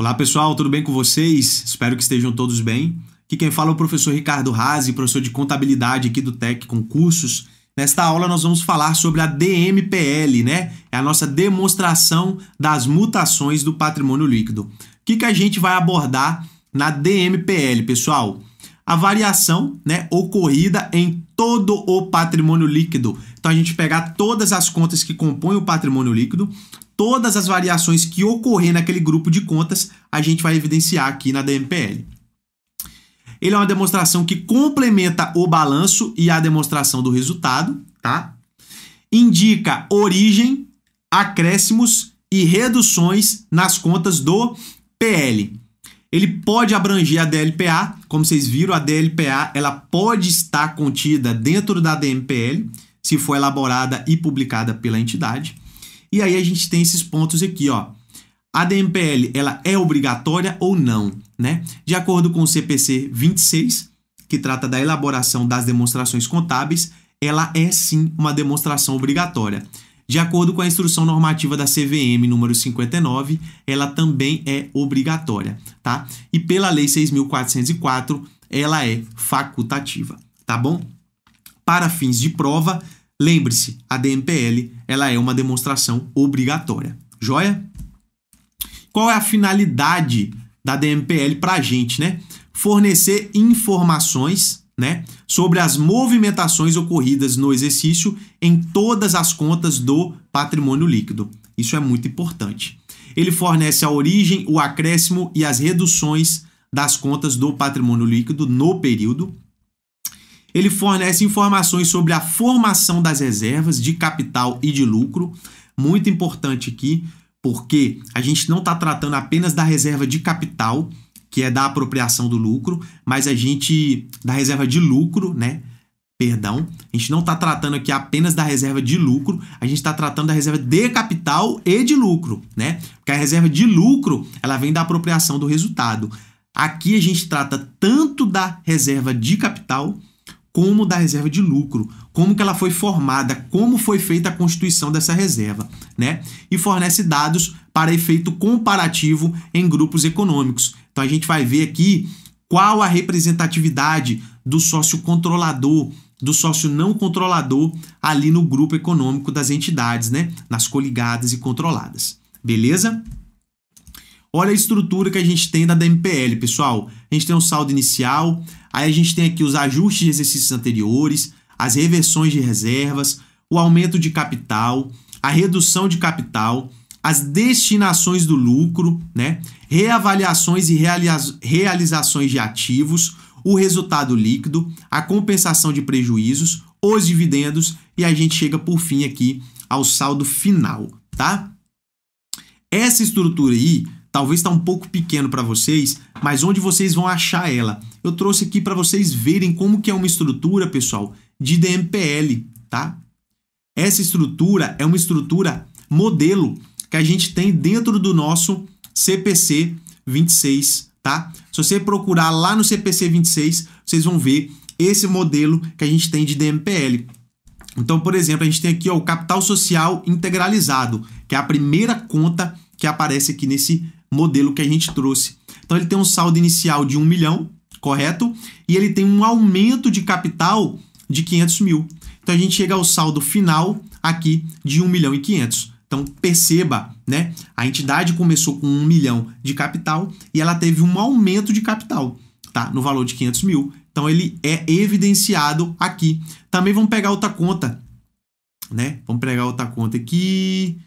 Olá pessoal, tudo bem com vocês? Espero que estejam todos bem. Aqui quem fala é o professor Ricardo Razi, professor de contabilidade aqui do TEC Concursos. Nesta aula nós vamos falar sobre a DMPL, né? É a nossa demonstração das mutações do patrimônio líquido. O que, que a gente vai abordar na DMPL, pessoal? a variação né, ocorrida em todo o patrimônio líquido. Então a gente pegar todas as contas que compõem o patrimônio líquido, todas as variações que ocorrer naquele grupo de contas, a gente vai evidenciar aqui na DMPL. Ele é uma demonstração que complementa o balanço e a demonstração do resultado, tá? Indica origem, acréscimos e reduções nas contas do PL. Ele pode abranger a DLPA, como vocês viram, a DLPA ela pode estar contida dentro da DMPL, se for elaborada e publicada pela entidade. E aí a gente tem esses pontos aqui, ó. A DMPL ela é obrigatória ou não, né? De acordo com o CPC 26, que trata da elaboração das demonstrações contábeis, ela é sim uma demonstração obrigatória. De acordo com a instrução normativa da CVM número 59, ela também é obrigatória, tá? E pela lei 6404, ela é facultativa, tá bom? Para fins de prova, lembre-se, a DMPL, ela é uma demonstração obrigatória. Joia? Qual é a finalidade da DMPL para a gente, né? Fornecer informações né, sobre as movimentações ocorridas no exercício em todas as contas do patrimônio líquido. Isso é muito importante. Ele fornece a origem, o acréscimo e as reduções das contas do patrimônio líquido no período. Ele fornece informações sobre a formação das reservas de capital e de lucro, muito importante aqui, porque a gente não está tratando apenas da reserva de capital, que é da apropriação do lucro, mas a gente da reserva de lucro, né? Perdão, a gente não está tratando aqui apenas da reserva de lucro, a gente está tratando da reserva de capital e de lucro, né? Porque a reserva de lucro ela vem da apropriação do resultado. Aqui a gente trata tanto da reserva de capital como da reserva de lucro, como que ela foi formada, como foi feita a constituição dessa reserva, né? E fornece dados para efeito comparativo em grupos econômicos. Então a gente vai ver aqui qual a representatividade do sócio controlador, do sócio não controlador ali no grupo econômico das entidades, né? Nas coligadas e controladas. Beleza? Olha a estrutura que a gente tem da DMPL, pessoal. A gente tem um saldo inicial, aí a gente tem aqui os ajustes de exercícios anteriores, as reversões de reservas, o aumento de capital, a redução de capital, as destinações do lucro, né? reavaliações e realizações de ativos, o resultado líquido, a compensação de prejuízos, os dividendos e a gente chega por fim aqui ao saldo final, tá? Essa estrutura aí talvez está um pouco pequeno para vocês, mas onde vocês vão achar ela? Eu trouxe aqui para vocês verem como que é uma estrutura, pessoal, de DMPL, tá? Essa estrutura é uma estrutura modelo que a gente tem dentro do nosso CPC 26, tá? Se você procurar lá no CPC 26, vocês vão ver esse modelo que a gente tem de DMPL. Então, por exemplo, a gente tem aqui ó, o capital social integralizado, que é a primeira conta que aparece aqui nesse modelo que a gente trouxe. Então, ele tem um saldo inicial de 1 milhão, correto? E ele tem um aumento de capital de 500 mil. Então, a gente chega ao saldo final aqui de 1 milhão e 500. Então perceba, né? A entidade começou com um milhão de capital e ela teve um aumento de capital, tá? No valor de 500 mil. Então ele é evidenciado aqui. Também vamos pegar outra conta, né? Vamos pegar outra conta aqui.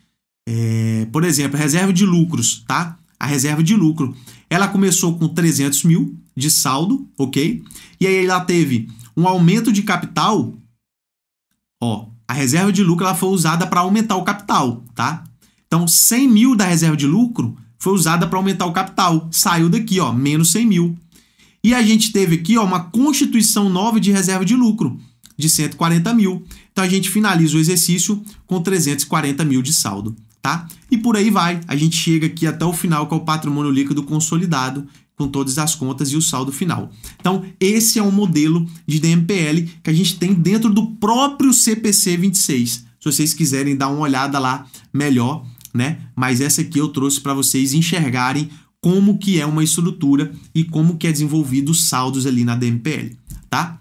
É, por exemplo, reserva de lucros, tá? A reserva de lucro. Ela começou com 300 mil de saldo, ok? E aí ela teve um aumento de capital, ó, a reserva de lucro ela foi usada para aumentar o capital, tá? Então, 100 mil da reserva de lucro foi usada para aumentar o capital. Saiu daqui, ó, menos 100 mil. E a gente teve aqui ó, uma constituição nova de reserva de lucro de 140 mil. Então a gente finaliza o exercício com 340 mil de saldo. Tá? E por aí vai, a gente chega aqui até o final com é o patrimônio líquido consolidado, com todas as contas e o saldo final. Então, esse é um modelo de DMPL que a gente tem dentro do próprio CPC 26. Se vocês quiserem dar uma olhada lá melhor, né? Mas essa aqui eu trouxe para vocês enxergarem como que é uma estrutura e como que é desenvolvido os saldos ali na DMPL, tá?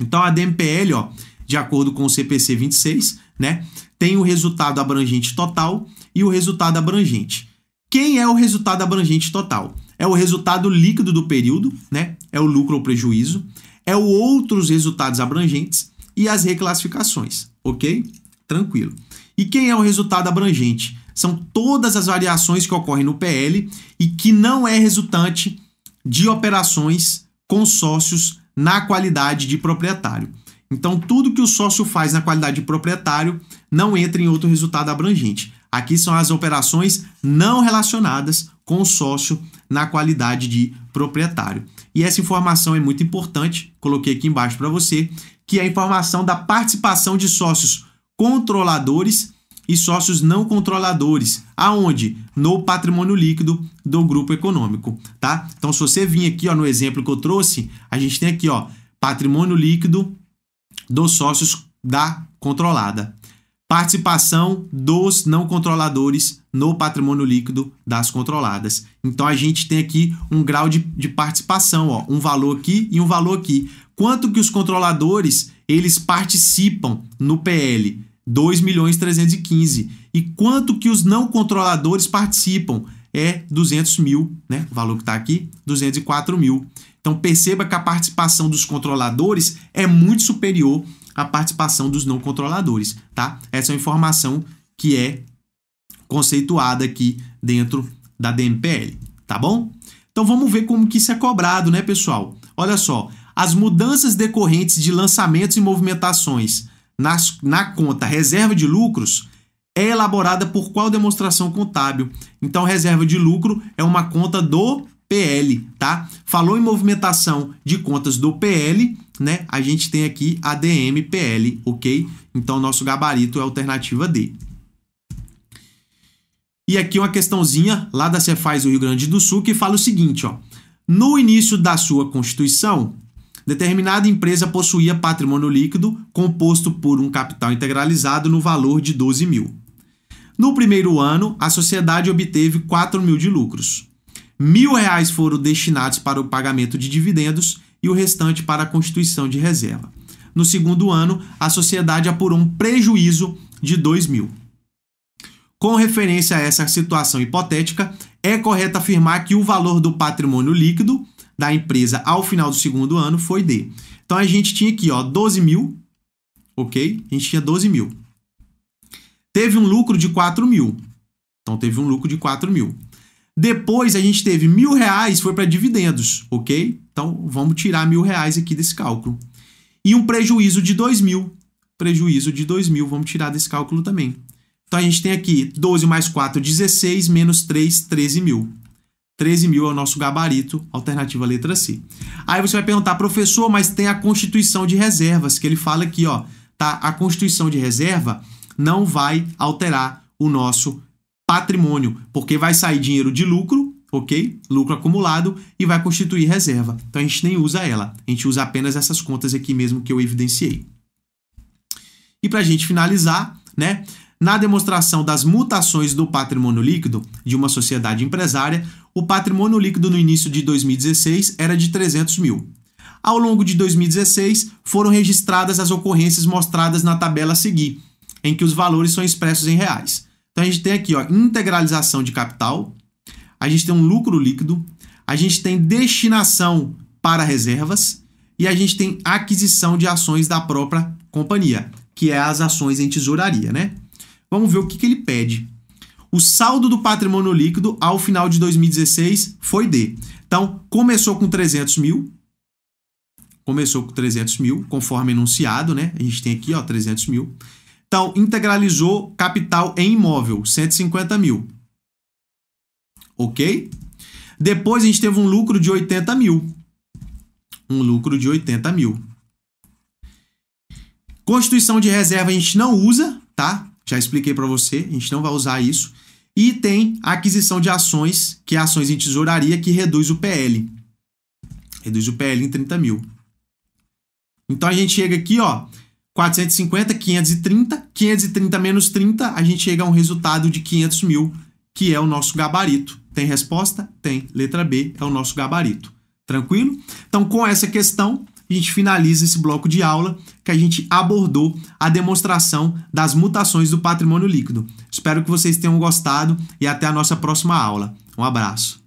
Então a DMPL, ó, de acordo com o CPC 26, né, tem o resultado abrangente total e o resultado abrangente. Quem é o resultado abrangente total? é o resultado líquido do período, né? É o lucro ou prejuízo, é o outros resultados abrangentes e as reclassificações, ok? Tranquilo. E quem é o resultado abrangente? São todas as variações que ocorrem no PL e que não é resultante de operações com sócios na qualidade de proprietário. Então, tudo que o sócio faz na qualidade de proprietário não entra em outro resultado abrangente. Aqui são as operações não relacionadas com o sócio na qualidade de proprietário. E essa informação é muito importante, coloquei aqui embaixo para você, que é a informação da participação de sócios controladores e sócios não controladores, aonde? No patrimônio líquido do grupo econômico, tá? Então se você vir aqui, ó, no exemplo que eu trouxe, a gente tem aqui, ó, patrimônio líquido dos sócios da controlada participação dos não controladores no patrimônio líquido das controladas. Então a gente tem aqui um grau de, de participação, ó, um valor aqui e um valor aqui. Quanto que os controladores eles participam no PL? 2 milhões 315. E quanto que os não controladores participam? É 200 mil, né? O valor que está aqui, 204 mil. Então perceba que a participação dos controladores é muito superior a participação dos não controladores, tá? Essa é uma informação que é conceituada aqui dentro da DMPL, tá bom? Então vamos ver como que isso é cobrado, né, pessoal? Olha só, as mudanças decorrentes de lançamentos e movimentações nas, na conta reserva de lucros é elaborada por qual demonstração contábil? Então, reserva de lucro é uma conta do PL, tá? Falou em movimentação de contas do PL, né? A gente tem aqui a DMPL, ok? Então, nosso gabarito é a alternativa D. E aqui uma questãozinha lá da Cefaz do Rio Grande do Sul que fala o seguinte, ó. No início da sua constituição, determinada empresa possuía patrimônio líquido composto por um capital integralizado no valor de 12 mil. No primeiro ano, a sociedade obteve 4 mil de lucros mil reais foram destinados para o pagamento de dividendos e o restante para a constituição de reserva. No segundo ano, a sociedade apurou um prejuízo de 2 mil. Com referência a essa situação hipotética, é correto afirmar que o valor do patrimônio líquido da empresa ao final do segundo ano foi D. Então a gente tinha aqui ó, 12 mil, ok? A gente tinha 12 mil. Teve um lucro de 4 mil. Então teve um lucro de 4 mil. Depois a gente teve mil reais, foi para dividendos, ok? Então vamos tirar mil reais aqui desse cálculo. E um prejuízo de dois mil. Prejuízo de dois mil, vamos tirar desse cálculo também. Então a gente tem aqui 12 mais 4, 16, menos 3, 13 mil. 13 mil é o nosso gabarito, alternativa letra C. Aí você vai perguntar, professor, mas tem a constituição de reservas, que ele fala aqui, ó, tá? A constituição de reserva não vai alterar o nosso patrimônio, porque vai sair dinheiro de lucro, ok? Lucro acumulado e vai constituir reserva. Então a gente nem usa ela, a gente usa apenas essas contas aqui mesmo que eu evidenciei. E para a gente finalizar, né? Na demonstração das mutações do patrimônio líquido de uma sociedade empresária, o patrimônio líquido no início de 2016 era de 300 mil. Ao longo de 2016, foram registradas as ocorrências mostradas na tabela a seguir, em que os valores são expressos em reais. Então a gente tem aqui, ó, integralização de capital, a gente tem um lucro líquido, a gente tem destinação para reservas e a gente tem aquisição de ações da própria companhia, que é as ações em tesouraria, né? Vamos ver o que, que ele pede. O saldo do patrimônio líquido ao final de 2016 foi D. Então, começou com 300 mil, começou com 300 mil, conforme enunciado, né? A gente tem aqui, ó, 300 mil. Então, integralizou capital em imóvel, 150 mil. Ok? Depois a gente teve um lucro de 80 mil. Um lucro de 80 mil. Constituição de reserva a gente não usa, tá? Já expliquei para você, a gente não vai usar isso. E tem a aquisição de ações, que é ações em tesouraria, que reduz o PL. Reduz o PL em 30 mil. Então a gente chega aqui, ó, 450, 530, 530 menos 30, a gente chega a um resultado de 500 mil, que é o nosso gabarito. Tem resposta? Tem. Letra B é o nosso gabarito. Tranquilo? Então, com essa questão, a gente finaliza esse bloco de aula que a gente abordou a demonstração das mutações do patrimônio líquido. Espero que vocês tenham gostado e até a nossa próxima aula. Um abraço.